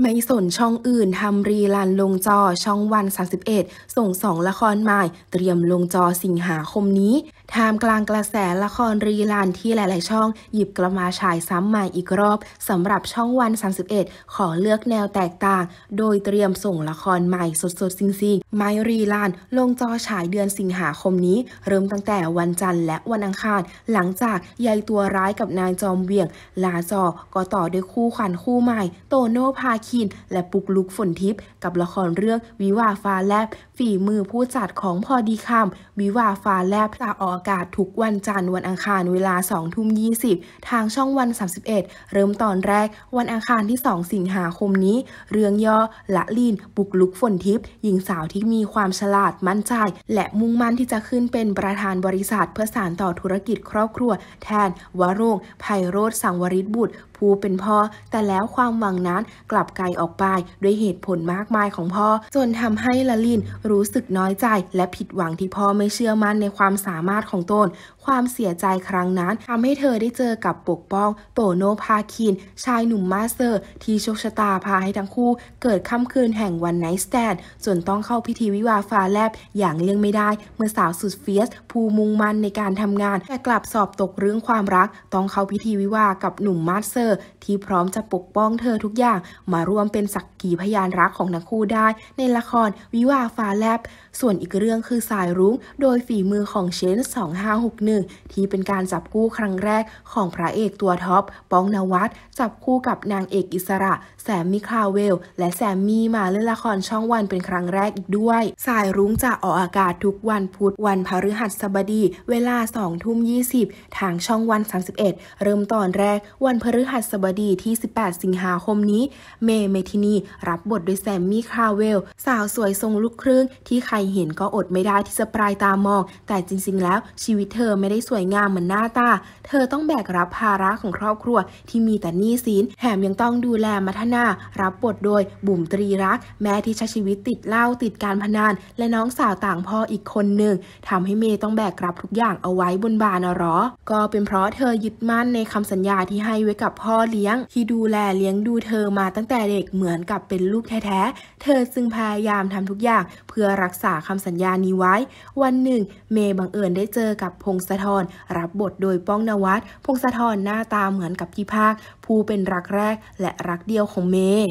ไม่สนช่องอื่นทำรีลันลงจอช่องวัน31ส่งสองละครใหม่เตรียมลงจอสิงหาคมนี้ท่ามกลางกระแสละครรีลันที่หลาย ๆ ช่อง หยิบกลมาฉายซ้ำใหม่อีกรอบสำหรับช่องวัน31ขอเลือกแนวแตกต่างโดยเตรียมส่งละครใหม่สดๆซิงๆไม่รีลันลงจอฉายเดือนสิงหาคมนี้ เริ่มตั้งแต่วันจันทร์และวันอังคารหลังจากยายตัวร้ายกับนายจอมเวียงลาจอก็ต่อด้วยคู่ขวัญคู่ใหม่ โตโน่พาคินและปุกลุกฝนทิพย์กับละครเรื่องวิวาฟ้าแลบ ฝีมือผู้จัดของพอดีคำวิวาฟ้าแลบจะออกอากาศทุกวันจันทร์วันอังคารเวลา2ทุ่ม20ทางช่องวัน 31 เริ่มตอนแรกวันอังคารที่ 2 สิงหาคมนี้ เรื่องย่อ ละลินปุกลุกฝนทิพย์หญิงสาวที่มีความฉลาดมั่นใจ และมุ่งมั่นที่จะขึ้นเป็นประธานบริษัทเพื่อสานต่อธุรกิจ ครอบครัว แทนวโรงไพโรธสังวริศบุตร ผู้เป็นพ่อ แต่แล้วความหวังนั้นกลับไกลออกไป ด้วยเหตุผลมากมายของพ่อ จนทำให้ลลินรู้สึกน้อยใจ และผิดหวังที่พ่อไม่เชื่อมั่นในความสามารถของตน ความเสียใจครั้งนั้นทำให้เธอได้เจอกับปกป้องโตโนพาคิน ชายหนุ่มมาสเตอร์ ที่โชคชะตาพาให้ทั้งคู่ เกิดค่าคืนแห่งวันไนส์สแตนจนต้องเข้าพิธีวิวาฟ้าแลบอย่างเลี่ยงไม่ได้ เมื่อสาวสุดเฟียสผู้มุ่งมั่นในการทำงานแต่กลับสอบตกเรื่องความรัก ต้องเข้าพิธีวิวากับหนุ่มมาสเตอร์ ที่พร้อมจะปกป้องเธอทุกอย่างมาร่วมเป็นสักกีพยานรักของทั้งคู่ได้ในละครวิวาฟ้าแลบส่วนอีกเรื่องคือสายรุ้งโดยฝีมือของเชน2561 ที่เป็นการจับคู่ครั้งแรกของพระเอกตัวท็อปป้องนวัด จับคู่กับนางเอกอิสระแซมมี่คาวเวล และแซมมี่มาเล่นละครช่องวันเป็นครั้งแรกอีกด้วย สายรุ้งจะออกอากาศทุกวันพุธ วันพฤหัสบดี เวลา2ทุ่ม20ทางช่องวัน 31 เริ่มตอนแรก วันพฤหัสบดีที่ 18 สิงหาคมนี้ เมเมทินีรับบทโดยแซมมี่คาวเวล สาวสวยทรงลูกครึ่ง ที่ใครเห็นก็อดไม่ได้ที่จะปลายตามอง แต่จริงๆแล้วชีวิตเธอไม่ได้สวยงามเหมือนหน้าตา เธอต้องแบกรับภาระของครอบครัว ที่มีแต่หนี้สิน แถมยังต้องดูแลมาันนารับบทโดยบุ๋มตรีรัก แม่ที่ใช้ชีวิตติดเหล้าติดการพนันและน้องสาวต่างพ่ออีกคนหนึ่งทำให้เมย์ต้องแบกรับทุกอย่างเอาไว้บนบานอรอ ก็เป็นเพราะเธอยึดมั่นในคำสัญญาที่ให้ไว้กับพ่อเลี้ยง ที่ดูแลเลี้ยงดูเธอมาตั้งแต่เด็กเหมือนกับเป็นลูกแท้ๆ เธอจึงพยายามทำทุกอย่างเพื่อรักษาคำสัญญานี้ไว้ วันหนึ่ง เมย์บังเอิญได้เจอกับพงศธรรับบทโดยป้องนวัดพงศธรหน้าตาเหมือนกับพี่ภาคผู้เป็นรักแรกและรักเดียวของเมย์